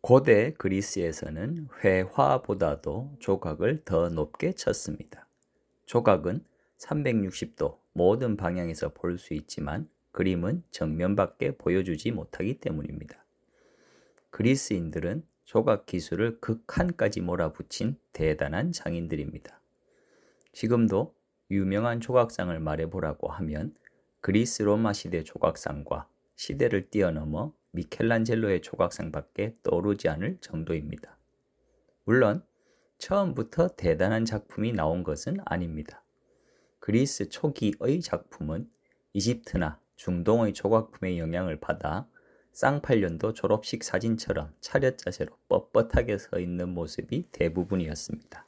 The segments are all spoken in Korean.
고대 그리스에서는 회화보다도 조각을 더 높게 쳤습니다. 조각은 360도 모든 방향에서 볼 수 있지만 그림은 정면밖에 보여주지 못하기 때문입니다. 그리스인들은 조각 기술을 극한까지 몰아붙인 대단한 장인들입니다. 지금도 유명한 조각상을 말해보라고 하면 그리스 로마 시대 조각상과 시대를 뛰어넘어 미켈란젤로의 조각상밖에 떠오르지 않을 정도입니다. 물론 처음부터 대단한 작품이 나온 것은 아닙니다. 그리스 초기의 작품은 이집트나 중동의 조각품의 영향을 받아 쌍팔년도 졸업식 사진처럼 차렷자세로 뻣뻣하게 서 있는 모습이 대부분이었습니다.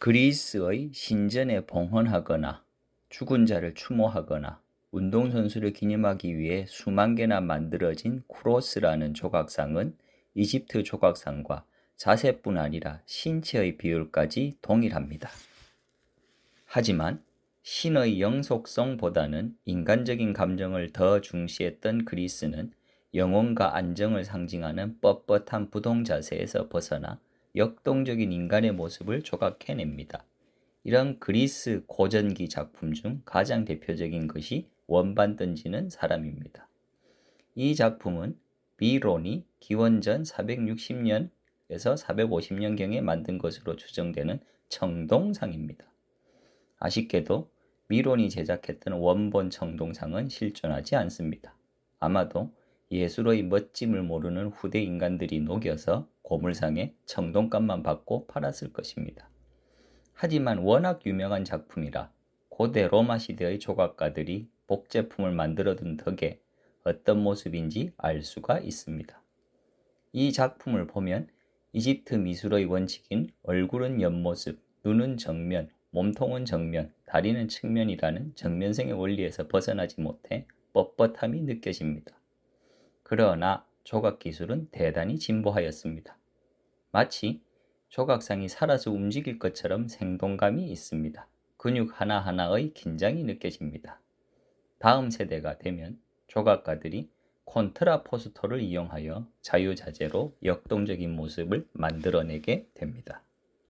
그리스의 신전에 봉헌하거나 죽은 자를 추모하거나 운동선수를 기념하기 위해 수만 개나 만들어진 크로스라는 조각상은 이집트 조각상과 자세뿐 아니라 신체의 비율까지 동일합니다. 하지만 신의 영속성보다는 인간적인 감정을 더 중시했던 그리스는 영혼과 안정을 상징하는 뻣뻣한 부동 자세에서 벗어나 역동적인 인간의 모습을 조각해냅니다. 이런 그리스 고전기 작품 중 가장 대표적인 것이 원반 던지는 사람입니다. 이 작품은 미론이 기원전 460년에서 450년경에 만든 것으로 추정되는 청동상입니다. 아쉽게도 미론이 제작했던 원본 청동상은 실존하지 않습니다. 아마도 예술의 멋짐을 모르는 후대 인간들이 녹여서 고물상에 청동값만 받고 팔았을 것입니다. 하지만 워낙 유명한 작품이라 고대 로마 시대의 조각가들이 목제품을 만들어둔 덕에 어떤 모습인지 알 수가 있습니다. 이 작품을 보면 이집트 미술의 원칙인 얼굴은 옆모습, 눈은 정면, 몸통은 정면, 다리는 측면이라는 정면성의 원리에서 벗어나지 못해 뻣뻣함이 느껴집니다. 그러나 조각 기술은 대단히 진보하였습니다. 마치 조각상이 살아서 움직일 것처럼 생동감이 있습니다. 근육 하나하나의 긴장이 느껴집니다. 다음 세대가 되면 조각가들이 콘트라포스터를 이용하여 자유자재로 역동적인 모습을 만들어내게 됩니다.